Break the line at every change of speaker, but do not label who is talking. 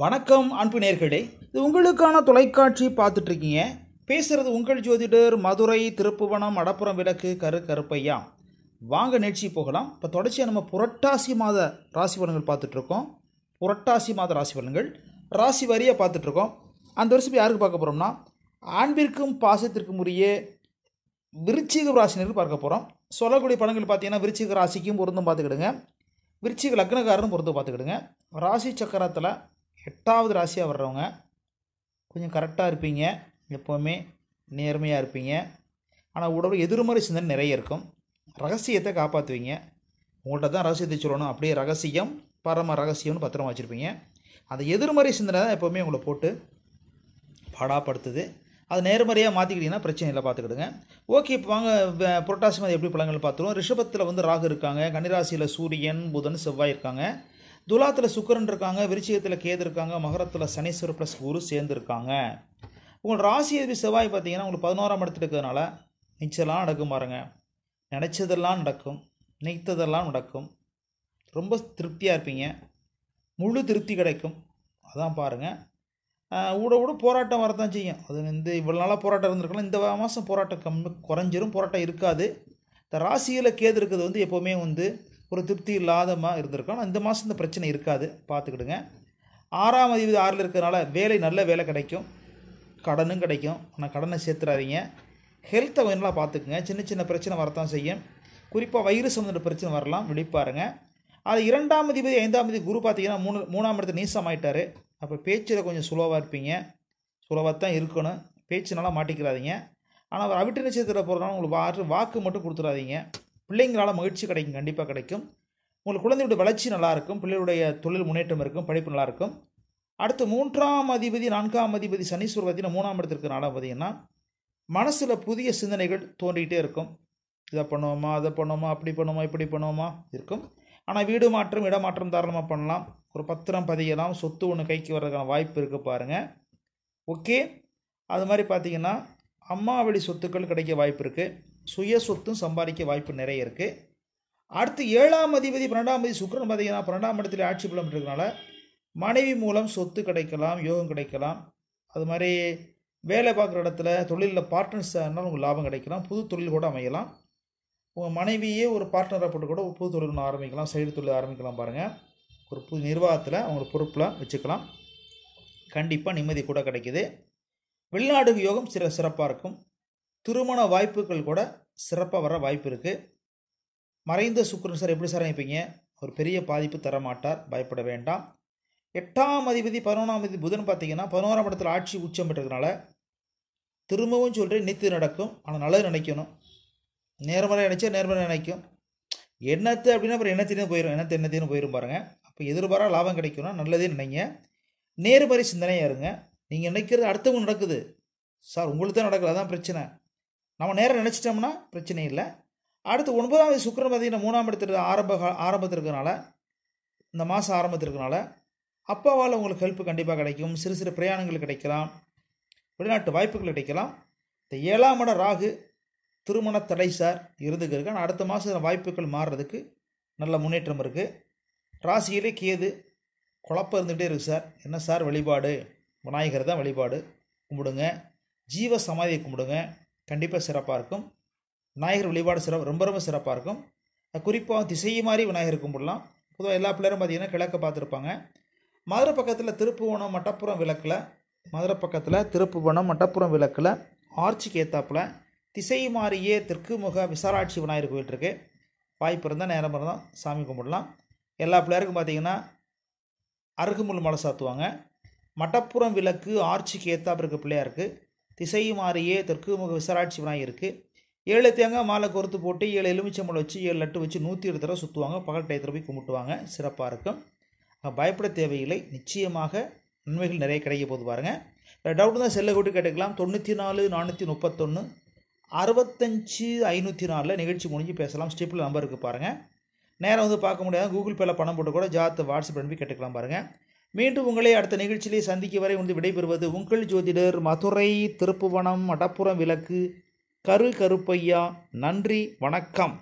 வணக்கம் அன்பு நேர்களே இது உங்களுக்கான தொலைக்காட்சி பார்த்துட்ருக்கீங்க பேசுகிறது உங்கள் ஜோதிடர் மதுரை திருப்புவனம் அடப்புறம் விளக்கு கரு கருப்பையா வாங்க நிகழ்ச்சி போகலாம் இப்போ தொடர்ச்சியாக நம்ம புரட்டாசி மாத ராசி பலன்கள் பார்த்துட்ருக்கோம் புரட்டாசி மாத ராசி பலன்கள் ராசி வரியாக பார்த்துட்ருக்கோம் அந்த வருஷம் யாருக்கு பார்க்க போகிறோம்னா அன்பிற்கும் பாசத்திற்கும் உரிய விருச்சிக ராசினருக்கு பார்க்க போகிறோம் சொல்லக்கூடிய படங்கள் பார்த்தீங்கன்னா விருச்சிக ராசிக்கும் பொருந்தும் பார்த்துக்கிடுங்க விருச்சிக லக்னக்காரனும் பொருந்தும் பார்த்துக்கிடுங்க ராசி சக்கரத்தில் எட்டாவது ராசியாக வர்றவங்க கொஞ்சம் கரெக்டாக இருப்பீங்க எப்போவுமே நேர்மையாக இருப்பீங்க ஆனால் உடல் எதிர்மறை சிந்தனை நிறைய இருக்கும் ரகசியத்தை காப்பாற்றுவீங்க உங்கள்கிட்ட தான் ரகசியத்தை சொல்லணும் அப்படியே ரகசியம் பரம ரகசியம்னு பத்திரமா வச்சுருப்பீங்க அந்த எதிர்மறை சிந்தனை தான் எப்போவுமே உங்களை போட்டு பாடாப்படுத்துது அது நேர்மறையாக மாற்றிக்கிட்டிங்கன்னா பிரச்சனை இல்லை பார்த்துக்கிடுங்க ஓகே இப்போ வாங்க புரட்டாசி மாதிரி எப்படி பழங்கள் பார்த்துருவோம் ரிஷபத்தில் வந்து ராகு இருக்காங்க கன்னிராசியில் சூரியன் புதன் செவ்வாய் இருக்காங்க துலாத்தில் சுக்கரன் இருக்காங்க விருச்சிகத்தில் கேது இருக்காங்க மகரத்தில் சனீஸ்வரர் ப்ளஸ் குரு சேர்ந்துருக்காங்க உங்கள் ராசி எதிரி செவ்வாய் பார்த்தீங்கன்னா உங்களுக்கு பதினோராம் இடத்துல இருக்கிறதுனால நிச்சயெல்லாம் நடக்கும் பாருங்கள் நினச்சதெல்லாம் நடக்கும் நினைத்ததெல்லாம் நடக்கும் ரொம்ப திருப்தியாக இருப்பீங்க முழு திருப்தி கிடைக்கும் அதான் பாருங்கள் ஊட ஊட போராட்டம் வரதான் செய்யும் அது வந்து இவ்வளோ நாளாக போராட்டம் இருந்திருக்கலாம் இந்த மாதம் போராட்டம் கம்மி குறைஞ்சிரும் போராட்டம் இருக்காது இந்த ராசியில் கேது இருக்கிறது வந்து எப்போவுமே வந்து ஒரு திருப்தி இல்லாதமாக இருந்திருக்கும் ஆனால் இந்த மாதம் இந்த பிரச்சனை இருக்காது பார்த்துக்கிடுங்க ஆறாம் அதிபதி ஆறில் இருக்கிறதுனால வேலை நல்ல வேலை கிடைக்கும் கடனும் கிடைக்கும் ஆனால் கடனை சேர்த்துறாதீங்க ஹெல்த்தை வேணால பார்த்துக்குங்க சின்ன சின்ன பிரச்சனை வரத்தான் செய்யும் குறிப்பாக வயிறு சம்மந்த பிரச்சனை வரலாம் விழிப்பாருங்க அது இரண்டாம் அதிபதி ஐந்தாம் அதிபதி குரு பார்த்தீங்கன்னா மூணு மூணாம் இடத்துல நீசமாயிட்டார் அப்போ பேச்சில் கொஞ்சம் சுலோவாக இருப்பீங்க சுலவாக தான் இருக்கணும் பேச்சுனால மாட்டிக்கிறாதீங்க ஆனால் அவர் அவிட்டு நட்சத்திரத்தில் போகிறதுனால உங்களுக்கு வாக்கு மட்டும் கொடுத்துடாதீங்க பிள்ளைங்களால் மகிழ்ச்சி கிடைக்கும் கண்டிப்பாக கிடைக்கும் உங்களுக்கு குழந்தையுடைய வளர்ச்சி நல்லாயிருக்கும் பிள்ளைகளுடைய தொழில் முன்னேற்றம் இருக்கும் படிப்பு நல்லாயிருக்கும் அடுத்து மூன்றாம் அதிபதி நான்காம் அதிபதி சனீஸ்வரர் பார்த்தீங்கன்னா மூணாம் இடத்திற்கு நாளாக பார்த்தீங்கன்னா மனசில் புதிய சிந்தனைகள் தோன்றிக்கிட்டே இருக்கும் இதை பண்ணுவோமா அதை பண்ணுவோமா அப்படி பண்ணுவோமா இப்படி பண்ணுவோமா இருக்கும் ஆனால் வீடு மாற்றம் இடமாற்றம் தாராளமாக பண்ணலாம் ஒரு பத்திரம் பதியலாம் சொத்து ஒன்று கைக்கு வர்றதுக்கான வாய்ப்பு இருக்குது பாருங்கள் ஓகே அது மாதிரி பார்த்திங்கன்னா அம்மா சொத்துக்கள் கிடைக்க வாய்ப்பு இருக்குது சுய சொத்தும் சம்பாதிக்க வாய்ப்பு நிறைய இருக்குது அடுத்து ஏழாம் அதிபதி பன்னெண்டாம் அதிபதி சுக்கரன் பார்த்தீங்கன்னா பன்னெண்டாம் இடத்துல ஆட்சி பலம் மனைவி மூலம் சொத்து கிடைக்கலாம் யோகம் கிடைக்கலாம் அது மாதிரி வேலை பார்க்குற இடத்துல தொழிலில் பார்ட்னர்ஸ் இருந்தாலும் உங்களுக்கு லாபம் கிடைக்கலாம் புது தொழில் கூட அமையலாம் உங்கள் மனைவியே ஒரு பார்ட்னராக போட்டு கூட புது தொழில் ஆரம்பிக்கலாம் சைடு தொழில் ஆரம்பிக்கலாம் பாருங்கள் ஒரு புது நிர்வாகத்தில் அவங்க பொறுப்பில் வச்சுக்கலாம் கண்டிப்பாக நிம்மதி கூட கிடைக்கிது வெளிநாடு யோகம் சிற சிறப்பாக இருக்கும் திருமண வாய்ப்புகள் கூட சிறப்பாக வர வாய்ப்பு இருக்குது மறைந்த சுக்கரன் சார் எப்படி சார் அமைப்பீங்க ஒரு பெரிய பாதிப்பு தர மாட்டார் பயப்பட வேண்டாம் எட்டாம் அதிபதி பதினொன்றாம் அதிபதி புதன் பார்த்தீங்கன்னா பதினோராம் இடத்துல ஆட்சி உச்சம் பெற்றதுனால திரும்பவும் சொல்கிறேன் நித்து நடக்கும் ஆனால் நல்லது நினைக்கணும் நேர்மறை நினச்சா நேர்மறை நினைக்கும் என்னத்தை அப்படின்னா அப்புறம் என்னத்தையும் போயிடும் எண்ணத்து எண்ணத்தினு போயிடும் பாருங்கள் அப்போ எதிர்பாராக லாபம் கிடைக்கணும் நல்லதே நினைங்க நேர்மறை சிந்தனையாக இருங்க நீங்கள் நினைக்கிறது அடுத்தவங்க நடக்குது சார் உங்களுக்கு தான் நடக்கல அதான் பிரச்சனை நம்ம நேரம் நினச்சிட்டோம்னா பிரச்சனை இல்லை அடுத்து தேதி சுக்கரன் பார்த்திங்கன்னா மூணாம் இடத்துல ஆரம்ப ஆரம்பத்திற்கனால இந்த மாதம் ஆரம்பத்திற்கனால அப்பாவால் உங்களுக்கு ஹெல்ப் கண்டிப்பாக கிடைக்கும் சிறு சிறு பிரயாணங்கள் கிடைக்கலாம் வெளிநாட்டு வாய்ப்புகள் கிடைக்கலாம் இந்த ஏழாம் இடம் ராகு திருமண தடை சார் இருந்துக்கு இருக்கு ஆனால் அடுத்த மாதம் வாய்ப்புகள் மாறுறதுக்கு நல்ல முன்னேற்றம் இருக்குது ராசியிலே கேது குழப்பம் இருந்துகிட்டே இருக்குது சார் என்ன சார் வழிபாடு விநாயகர் தான் வழிபாடு கும்பிடுங்க ஜீவ சமாதியை கும்பிடுங்க கண்டிப்பாக சிறப்பாக இருக்கும் விநாயகர் வழிபாடு சிறப்பு ரொம்ப ரொம்ப சிறப்பாக இருக்கும் குறிப்பாக திசை மாதிரி விநாயகர் கும்பிடலாம் பொதுவாக எல்லா பிள்ளைரும் பார்த்திங்கன்னா கிழக்க பார்த்துருப்பாங்க மதுரை பக்கத்தில் திருப்புவனம் மட்டப்புறம் விளக்கில் மதுரை பக்கத்தில் திருப்புவனம் மட்டப்புறம் விளக்கில் ஆர்ச்சிக்கு ஏத்தாப்பில் திசை மாறியே முக விசாராட்சி விநாயகர் கோயில் இருக்குது வாய்ப்பு இருந்தால் நேரம் இருந்தால் சாமி கும்பிடலாம் எல்லா பிள்ளையருக்கும் பார்த்திங்கன்னா அருகுமுள் மலை சாத்துவாங்க மட்டப்புறம் விளக்கு ஆர்ச்சிக்கு ஏத்தாப்பு இருக்க இருக்குது திசை மாறியே தெற்குமுக விசராட்சி விநாயகர் இருக்குது ஏழு தேங்காய் மாலை கொறுத்து போட்டு ஏழு எலுமிச்சம்பழம் வச்சு ஏழு லட்டு வச்சு நூற்றி இருபது தடவை சுற்றுவாங்க பகல் டயத்தில் போய் கும்பிட்டுவாங்க சிறப்பாக இருக்கும் பயப்பட தேவையில்லை நிச்சயமாக நன்மைகள் நிறைய கிடைக்க போது பாருங்கள் வேறு டவுட் தான் செல்லை கூட்டி கேட்டுக்கலாம் தொண்ணூற்றி நாலு நானூற்றி முப்பத்தொன்று அறுபத்தஞ்சு ஐநூற்றி நாலில் நிகழ்ச்சி முடிஞ்சு பேசலாம் ஸ்டிப்பில் நம்பருக்கு பாருங்கள் நேரம் வந்து பார்க்க முடியாது கூகுள் பேல பணம் போட்டு கூட ஜாத்து வாட்ஸ்அப் அனுப்பி கேட்டுக்கலாம் பாருங்கள் மீண்டும் உங்களை அடுத்த நிகழ்ச்சியிலே சந்திக்கும் வரை வந்து விடைபெறுவது உங்கள் ஜோதிடர் மதுரை திருப்புவனம் மடப்புறம் விளக்கு கரு கருப்பையா நன்றி வணக்கம்